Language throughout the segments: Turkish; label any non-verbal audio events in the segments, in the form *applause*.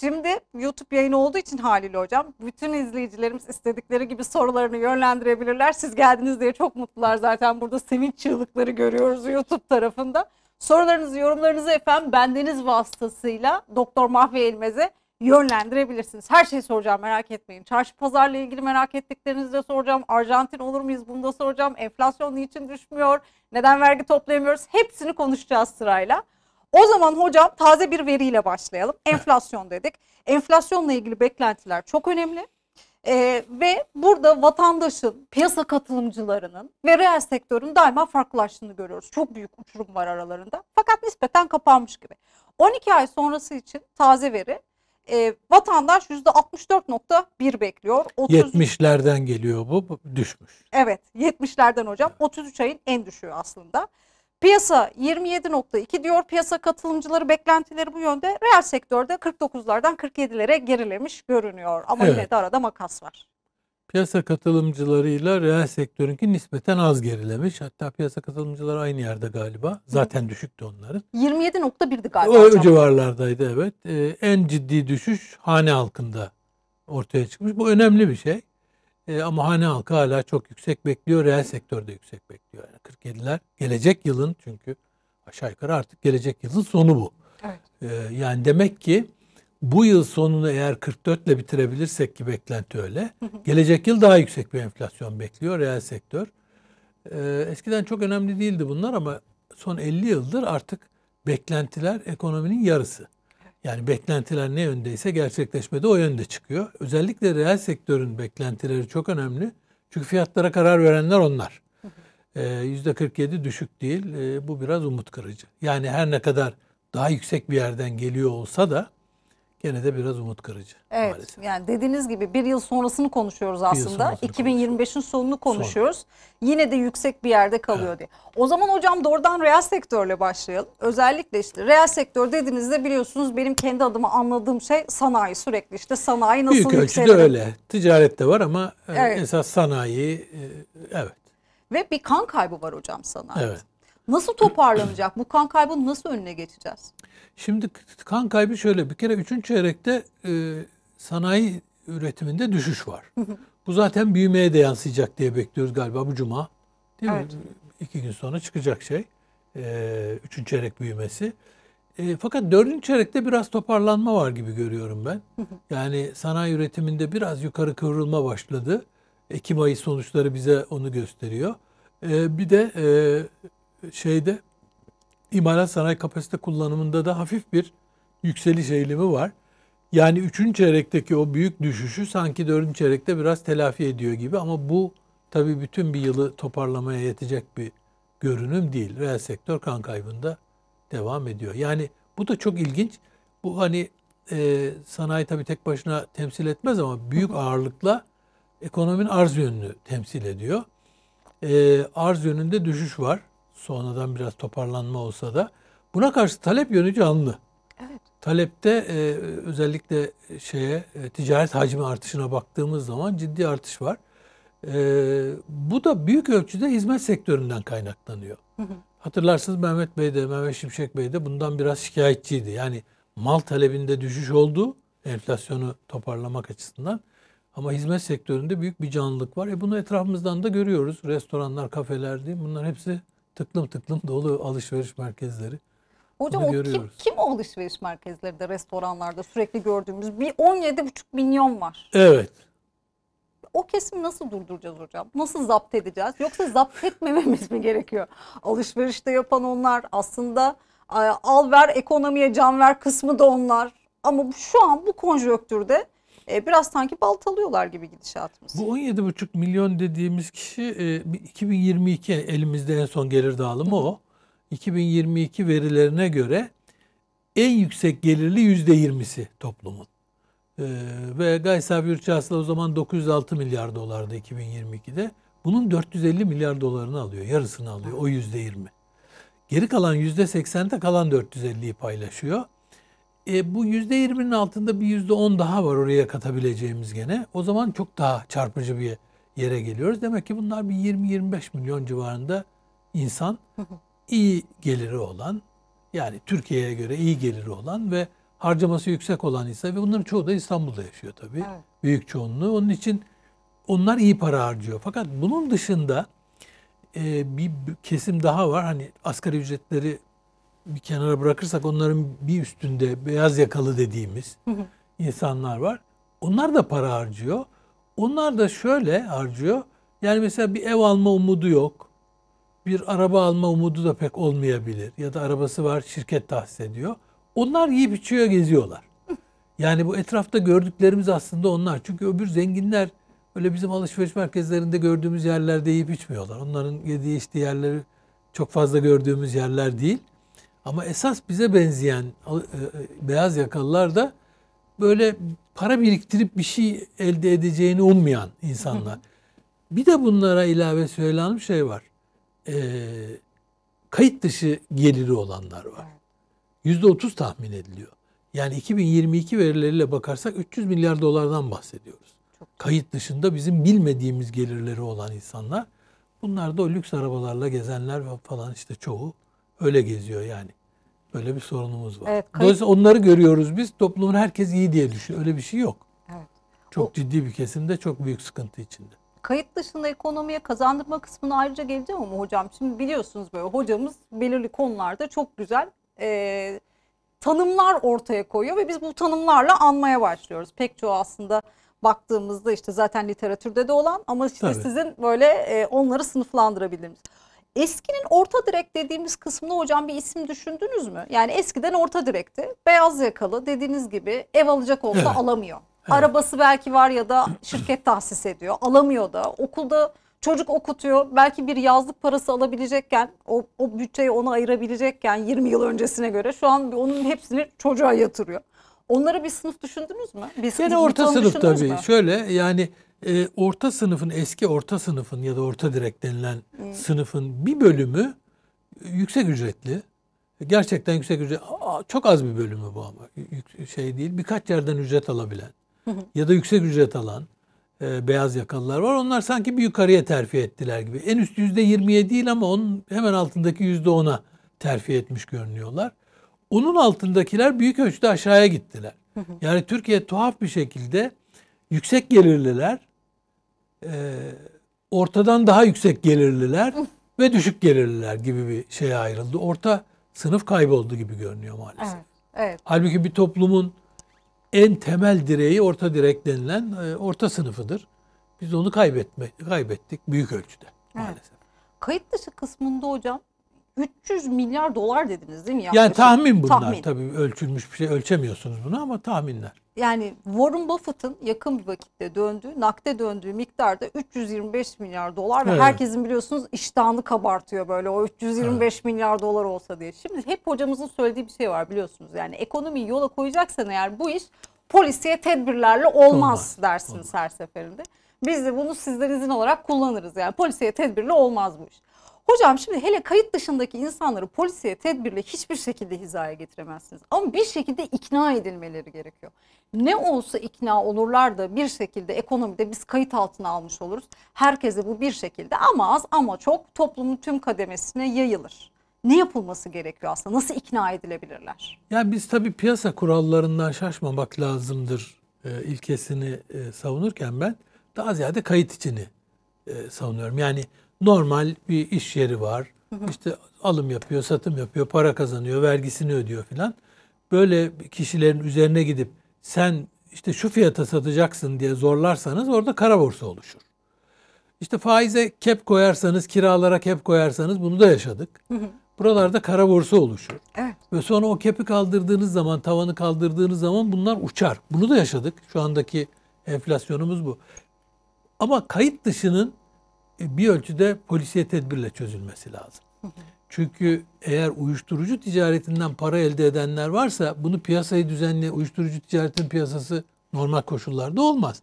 Şimdi YouTube yayını olduğu için haliyle hocam bütün izleyicilerimiz istedikleri gibi sorularını yönlendirebilirler. Siz geldiniz diye çok mutlular zaten burada sevinç çığlıkları görüyoruz YouTube tarafında. Sorularınızı, yorumlarınızı efendim bendeniz vasıtasıyla Doktor Mahve Elmez'e yönlendirebilirsiniz. Her şeyi soracağım merak etmeyin. Çarşı pazarla ilgili merak ettiklerinizi de soracağım. Arjantin olur muyuz bunu da soracağım. Enflasyon niçin düşmüyor? Neden vergi toplayamıyoruz? Hepsini konuşacağız sırayla. O zaman hocam taze bir veriyle başlayalım. Enflasyon dedik. Enflasyonla ilgili beklentiler çok önemli. Ee, ve burada vatandaşın, piyasa katılımcılarının ve reel sektörün daima farklılaştığını görüyoruz. Çok büyük uçurum var aralarında. Fakat nispeten kapanmış gibi. 12 ay sonrası için taze veri e, vatandaş %64.1 bekliyor. 30... 70'lerden geliyor bu, bu düşmüş. Evet 70'lerden hocam 33 ayın en düşüğü aslında. Piyasa 27.2 diyor. Piyasa katılımcıları beklentileri bu yönde. Reel sektörde 49'lardan 47'lere gerilemiş görünüyor. Ama evet. yine de arada makas var. Piyasa katılımcılarıyla reel sektörünki nispeten az gerilemiş. Hatta piyasa katılımcıları aynı yerde galiba. Zaten Hı. düşüktü onların. 27.1'di galiba. O hocam. civarlardaydı evet. Ee, en ciddi düşüş hane halkında ortaya çıkmış. Bu önemli bir şey. E, ama hane halkı hala çok yüksek bekliyor. Reel sektörde yüksek bekliyor. Yani 47'ler gelecek yılın çünkü aşağı yukarı artık gelecek yılın sonu bu. Evet. E, yani demek ki bu yıl sonunu eğer 44 ile bitirebilirsek ki beklenti öyle. gelecek yıl daha yüksek bir enflasyon bekliyor reel sektör. E, eskiden çok önemli değildi bunlar ama son 50 yıldır artık beklentiler ekonominin yarısı. Yani beklentiler ne yöndeyse gerçekleşmede o yönde çıkıyor. Özellikle reel sektörün beklentileri çok önemli. Çünkü fiyatlara karar verenler onlar. Ee, %47 düşük değil. Ee, bu biraz umut kırıcı. Yani her ne kadar daha yüksek bir yerden geliyor olsa da gene de biraz umut kırıcı. Evet maalesef. yani dediğiniz gibi bir yıl sonrasını konuşuyoruz aslında. 2025'in sonunu konuşuyoruz. Son. Yine de yüksek bir yerde kalıyor evet. diye. O zaman hocam doğrudan reel sektörle başlayalım. Özellikle işte reel sektör dediğinizde biliyorsunuz benim kendi adıma anladığım şey sanayi sürekli işte sanayi nasıl Büyük yükselir? ölçüde öyle. Ticaret de var ama e, evet. esas sanayi e, evet. Ve bir kan kaybı var hocam sanayi. Evet. Nasıl toparlanacak? Bu kan kaybını nasıl önüne geçeceğiz? Şimdi kan kaybı şöyle bir kere üçüncü çeyrekte e, sanayi üretiminde düşüş var. bu zaten büyümeye de yansıyacak diye bekliyoruz galiba bu cuma. Değil evet. mi? İki gün sonra çıkacak şey. E, üçüncü çeyrek büyümesi. E, fakat dördüncü çeyrekte biraz toparlanma var gibi görüyorum ben. Yani sanayi üretiminde biraz yukarı kıvrılma başladı. Ekim ayı sonuçları bize onu gösteriyor. E, bir de e, şeyde imalat sanayi kapasite kullanımında da hafif bir yükseliş eğilimi var. Yani üçüncü çeyrekteki o büyük düşüşü sanki dördüncü çeyrekte biraz telafi ediyor gibi ama bu tabii bütün bir yılı toparlamaya yetecek bir görünüm değil. Reel sektör kan kaybında devam ediyor. Yani bu da çok ilginç. Bu hani e, sanayi tabii tek başına temsil etmez ama büyük ağırlıkla ekonominin arz yönünü temsil ediyor. E, arz yönünde düşüş var sonradan biraz toparlanma olsa da buna karşı talep yönü canlı. Evet. Talepte e, özellikle şeye e, ticaret hacmi artışına baktığımız zaman ciddi artış var. E, bu da büyük ölçüde hizmet sektöründen kaynaklanıyor. Hı hı. Hatırlarsınız Mehmet Bey de Mehmet Şimşek Bey de bundan biraz şikayetçiydi. Yani mal talebinde düşüş oldu enflasyonu toparlamak açısından. Ama hizmet sektöründe büyük bir canlılık var. E bunu etrafımızdan da görüyoruz. Restoranlar, kafeler değil bunlar hepsi tıklım tıklım dolu alışveriş merkezleri. Hocam Bunu o görüyoruz. kim, kim o alışveriş merkezleri restoranlarda sürekli gördüğümüz bir 17,5 milyon var. Evet. O kesimi nasıl durduracağız hocam? Nasıl zapt edeceğiz? Yoksa zapt etmememiz mi gerekiyor? Alışverişte yapan onlar aslında e, al ver ekonomiye can ver kısmı da onlar. Ama şu an bu konjöktürde e, biraz sanki baltalıyorlar gibi gidişatımız. Bu 17,5 milyon dediğimiz kişi e, 2022 elimizde en son gelir dağılımı o. 2022 verilerine göre en yüksek gelirli %20'si toplumun. Ee, ve gayri safi yurt o zaman 906 milyar dolardı 2022'de. Bunun 450 milyar dolarını alıyor, yarısını alıyor o %20. Geri kalan %80'de kalan 450'yi paylaşıyor. E, bu %20'nin altında bir %10 daha var oraya katabileceğimiz gene. O zaman çok daha çarpıcı bir yere geliyoruz. Demek ki bunlar bir 20-25 milyon civarında insan *laughs* iyi geliri olan yani Türkiye'ye göre iyi geliri olan ve harcaması yüksek olan insan ve bunların çoğu da İstanbul'da yaşıyor tabii. Evet. Büyük çoğunluğu. Onun için onlar iyi para harcıyor. Fakat bunun dışında e, bir kesim daha var. Hani asgari ücretleri bir kenara bırakırsak onların bir üstünde beyaz yakalı dediğimiz insanlar var. Onlar da para harcıyor. Onlar da şöyle harcıyor. Yani mesela bir ev alma umudu yok. Bir araba alma umudu da pek olmayabilir. Ya da arabası var şirket tahsis ediyor. Onlar yiyip içiyor geziyorlar. *laughs* Yani bu etrafta gördüklerimiz aslında onlar. Çünkü öbür zenginler öyle bizim alışveriş merkezlerinde gördüğümüz yerlerde yiyip içmiyorlar. Onların yediği içtiği yerleri çok fazla gördüğümüz yerler değil. Ama esas bize benzeyen e, e, beyaz yakalılar da böyle para biriktirip bir şey elde edeceğini ummayan insanlar. Bir de bunlara ilave söylenen bir şey var. Ee, kayıt dışı geliri olanlar var. Yüzde otuz tahmin ediliyor. Yani 2022 verileriyle bakarsak 300 milyar dolardan bahsediyoruz. Çok kayıt dışında bizim bilmediğimiz gelirleri olan insanlar. Bunlar da o lüks arabalarla gezenler falan işte çoğu öyle geziyor yani. Böyle bir sorunumuz var. Evet, kayıp... Dolayısıyla onları görüyoruz biz. Toplumun herkes iyi diye düşünüyor. Öyle bir şey yok. Evet. Çok o... ciddi bir kesimde çok büyük sıkıntı içinde. Kayıt dışında ekonomiye kazandırma kısmını ayrıca geleceğim ama hocam şimdi biliyorsunuz böyle hocamız belirli konularda çok güzel e, tanımlar ortaya koyuyor ve biz bu tanımlarla anmaya başlıyoruz. Pek çoğu aslında baktığımızda işte zaten literatürde de olan ama işte Tabii. sizin böyle e, onları sınıflandırabilir misiniz? Eskinin orta direk dediğimiz kısmına hocam bir isim düşündünüz mü? Yani eskiden orta direkti. Beyaz yakalı dediğiniz gibi ev alacak olsa evet. alamıyor. Evet. Arabası belki var ya da şirket tahsis ediyor. Alamıyor da. Okulda çocuk okutuyor. Belki bir yazlık parası alabilecekken o, o bütçeyi ona ayırabilecekken 20 yıl öncesine göre şu an onun hepsini çocuğa yatırıyor. Onlara bir sınıf düşündünüz mü? Bir sınıf Gene orta sınıf tabii. Mü? Şöyle yani e, orta sınıfın, eski orta sınıfın ya da orta direkt denilen hmm. sınıfın bir bölümü yüksek ücretli. Gerçekten yüksek ücret. çok az bir bölümü bu ama. şey değil. Birkaç yerden ücret alabilen ya da yüksek ücret alan e, beyaz yakalılar var. Onlar sanki bir yukarıya terfi ettiler gibi. En üst yüzde yirmiye değil ama onun hemen altındaki yüzde ona terfi etmiş görünüyorlar. Onun altındakiler büyük ölçüde aşağıya gittiler. yani Türkiye tuhaf bir şekilde yüksek gelirliler e, ortadan daha yüksek gelirliler ve düşük gelirliler gibi bir şeye ayrıldı. Orta sınıf kayboldu gibi görünüyor maalesef. Evet, evet. Halbuki bir toplumun en temel direği orta direk denilen e, orta sınıfıdır. Biz onu kaybetme, kaybettik büyük ölçüde maalesef. Evet. Kayıt dışı kısmında hocam 300 milyar dolar dediniz değil mi? Yaklaşık? Yani tahmin bunlar tahmin. tabii ölçülmüş bir şey ölçemiyorsunuz bunu ama tahminler. Yani Warren Buffett'ın yakın bir vakitte döndüğü, nakde döndüğü miktarda 325 milyar dolar ve herkesin biliyorsunuz iştahını kabartıyor böyle o 325 evet. milyar dolar olsa diye. Şimdi hep hocamızın söylediği bir şey var biliyorsunuz yani ekonomiyi yola koyacaksan eğer bu iş polisiye tedbirlerle olmaz, olmaz. dersiniz olmaz. her seferinde. Biz de bunu sizler izin olarak kullanırız yani polisiye tedbirle olmaz bu iş. Hocam şimdi hele kayıt dışındaki insanları polisiye tedbirle hiçbir şekilde hizaya getiremezsiniz. Ama bir şekilde ikna edilmeleri gerekiyor. Ne olsa ikna olurlar da bir şekilde ekonomide biz kayıt altına almış oluruz. Herkese bu bir şekilde ama az ama çok toplumun tüm kademesine yayılır ne yapılması gerekiyor aslında? Nasıl ikna edilebilirler? Ya biz tabii piyasa kurallarından şaşmamak lazımdır e, ilkesini e, savunurken ben daha ziyade kayıt içini e, savunuyorum. Yani normal bir iş yeri var. Hı İşte alım yapıyor, satım yapıyor, para kazanıyor, vergisini ödüyor filan. Böyle kişilerin üzerine gidip sen işte şu fiyata satacaksın diye zorlarsanız orada kara borsa oluşur. İşte faize kep koyarsanız, kiralara kep koyarsanız bunu da yaşadık. Hı hı. Buralarda kara borsa oluşur. Evet. Ve sonra o kepi kaldırdığınız zaman, tavanı kaldırdığınız zaman bunlar uçar. Bunu da yaşadık. Şu andaki enflasyonumuz bu. Ama kayıt dışının e, bir ölçüde polisiye tedbirle çözülmesi lazım. Çünkü eğer uyuşturucu ticaretinden para elde edenler varsa bunu piyasayı düzenli uyuşturucu ticaretin piyasası normal koşullarda olmaz.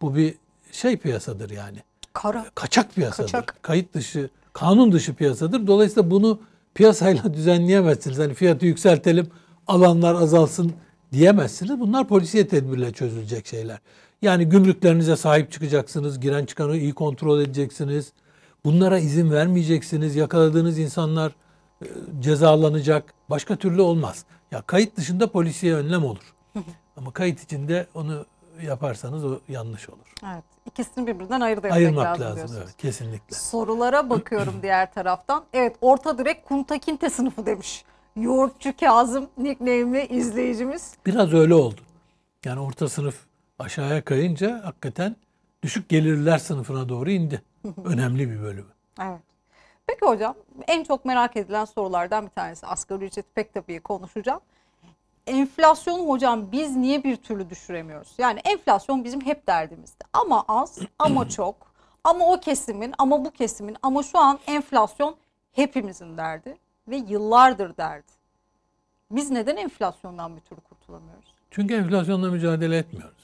Bu bir şey piyasadır yani. Kara. Kaçak piyasadır. Kaçak. Kayıt dışı, kanun dışı piyasadır. Dolayısıyla bunu piyasayla *laughs* düzenleyemezsiniz. Hani fiyatı yükseltelim, alanlar azalsın diyemezsiniz. Bunlar polisiye tedbirle çözülecek şeyler. Yani gümrüklerinize sahip çıkacaksınız, giren çıkanı iyi kontrol edeceksiniz. Bunlara izin vermeyeceksiniz. Yakaladığınız insanlar e, cezalanacak. Başka türlü olmaz. Ya kayıt dışında polisiye önlem olur. Ama kayıt içinde onu yaparsanız o yanlış olur. Evet. İkisini birbirinden ayırt etmek Ayırmak lazım, lazım evet, kesinlikle. Sorulara *clears throat* bakıyorum diğer taraftan. Evet, orta direk Kuntakinte sınıfı demiş. Yoğurtçu Kazım nickname'li izleyicimiz. Biraz öyle oldu. Yani orta sınıf aşağıya kayınca hakikaten düşük gelirler sınıfına doğru indi. Önemli bir bölümü. Evet. Peki hocam en çok merak edilen sorulardan bir tanesi asgari ücret pek tabii konuşacağım. Enflasyonu hocam biz niye bir türlü düşüremiyoruz? Yani enflasyon bizim hep derdimizde. Ama az ama *clears throat* çok ama o kesimin ama bu kesimin ama şu an enflasyon hepimizin derdi ve yıllardır derdi. Biz neden enflasyondan bir türlü kurtulamıyoruz? Çünkü enflasyonla mücadele etmiyoruz.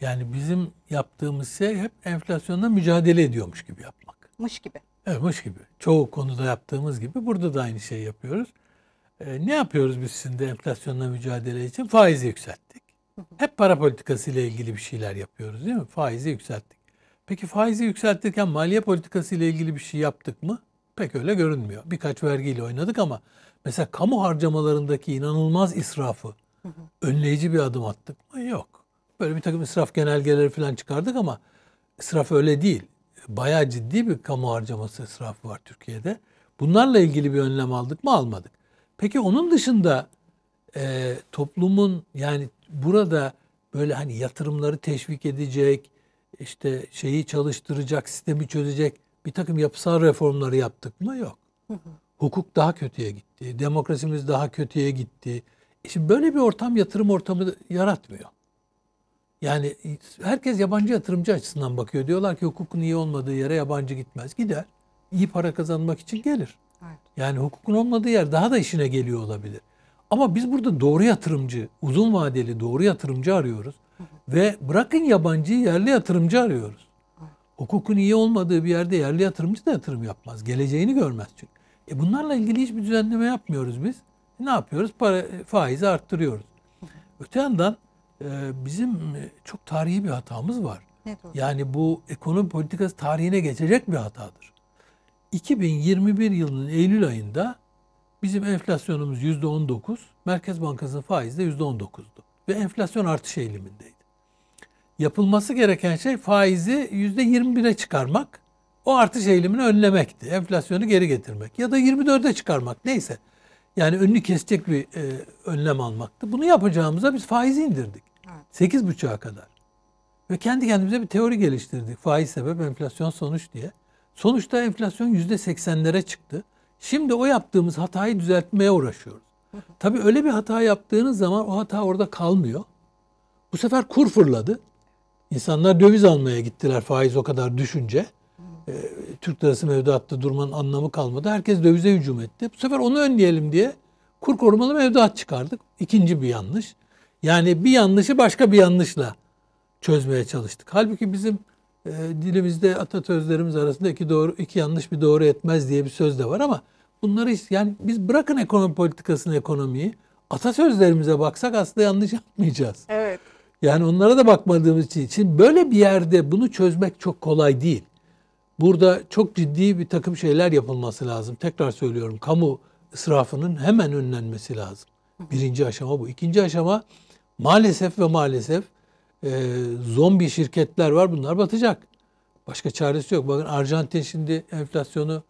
Yani bizim yaptığımız şey hep enflasyonla mücadele ediyormuş gibi yapmak. Mış gibi. Evet mış gibi. Çoğu konuda yaptığımız gibi burada da aynı şeyi yapıyoruz. Ee, ne yapıyoruz biz şimdi enflasyonla mücadele için? Faizi yükselttik. Hep para politikası ile ilgili bir şeyler yapıyoruz değil mi? Faizi yükselttik. Peki faizi yükseltirken maliye politikası ile ilgili bir şey yaptık mı? Pek öyle görünmüyor. Birkaç vergiyle oynadık ama mesela kamu harcamalarındaki inanılmaz israfı önleyici bir adım attık mı? Yok böyle bir takım israf genelgeleri falan çıkardık ama israf öyle değil. Bayağı ciddi bir kamu harcaması israfı var Türkiye'de. Bunlarla ilgili bir önlem aldık mı almadık. Peki onun dışında e, toplumun yani burada böyle hani yatırımları teşvik edecek, işte şeyi çalıştıracak, sistemi çözecek bir takım yapısal reformları yaptık mı? Yok. Hukuk daha kötüye gitti, demokrasimiz daha kötüye gitti. E şimdi böyle bir ortam yatırım ortamı yaratmıyor. Yani e, herkes yabancı yatırımcı açısından bakıyor. Diyorlar ki hukukun iyi olmadığı yere yabancı gitmez. Gider. İyi para kazanmak için gelir. Evet. Yani hukukun olmadığı yer daha da işine geliyor olabilir. Ama biz burada doğru yatırımcı, uzun vadeli doğru yatırımcı arıyoruz. Ve bırakın yabancıyı yerli yatırımcı arıyoruz. Hukukun iyi olmadığı bir yerde yerli yatırımcı da yatırım yapmaz. Geleceğini görmez çünkü. E bunlarla ilgili hiçbir düzenleme yapmıyoruz biz. E, ne yapıyoruz? Para, e, faizi arttırıyoruz. Öte yandan ee, bizim e, çok tarihi bir hatamız var. Evet, yani bu ekonomi politikası tarihine geçecek bir hatadır. 2021 yılının Eylül ayında bizim enflasyonumuz %19, Merkez bankası faizi de %19'du. Ve enflasyon artış eğilimindeydi. Yapılması gereken şey faizi %21'e çıkarmak, o artış eğilimini önlemekti. Enflasyonu geri getirmek ya da 24'e çıkarmak neyse. Yani önünü kesecek bir e, önlem almaktı. Bunu yapacağımıza biz faizi indirdik. Evet. 8,5'a kadar. Ve kendi kendimize bir teori geliştirdik. Faiz sebep, enflasyon sonuç diye. Sonuçta enflasyon yüzde seksenlere çıktı. Şimdi o yaptığımız hatayı düzeltmeye uğraşıyoruz. *laughs* Tabii öyle bir hata yaptığınız zaman o hata orada kalmıyor. Bu sefer kur fırladı. İnsanlar döviz almaya gittiler faiz o kadar düşünce e, Türk lirası mevduatta durmanın anlamı kalmadı. Herkes dövize hücum etti. Bu sefer onu önleyelim diye kur korumalı mevduat çıkardık. İkinci bir yanlış. Yani bir yanlışı başka bir yanlışla çözmeye çalıştık. Halbuki bizim e, dilimizde atatözlerimiz arasında iki doğru iki yanlış bir doğru etmez diye bir söz de var ama bunları hiç, yani biz bırakın ekonomi politikasını ekonomiyi atasözlerimize baksak aslında yanlış yapmayacağız. Evet. Yani onlara da bakmadığımız için böyle bir yerde bunu çözmek çok kolay değil. Burada çok ciddi bir takım şeyler yapılması lazım. Tekrar söylüyorum kamu israfının hemen önlenmesi lazım. Birinci aşama bu. İkinci aşama maalesef ve maalesef e, zombi şirketler var bunlar batacak. Başka çaresi yok. Bakın Arjantin şimdi enflasyonu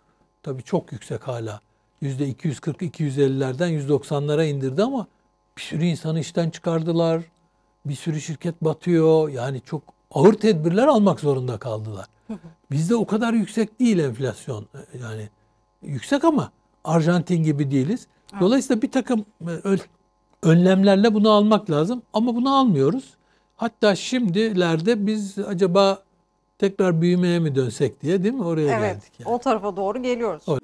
tabii çok yüksek hala. %240-250'lerden 190'lara indirdi ama bir sürü insanı işten çıkardılar. Bir sürü şirket batıyor. Yani çok ağır tedbirler almak zorunda kaldılar. Bizde o kadar yüksek değil enflasyon. Yani yüksek ama Arjantin gibi değiliz. Dolayısıyla bir takım e, önlemlerle bunu almak lazım ama bunu almıyoruz. Hatta şimdilerde biz acaba tekrar büyümeye mi dönsek diye değil mi oraya evet, geldik. Evet yani. o tarafa doğru geliyoruz. O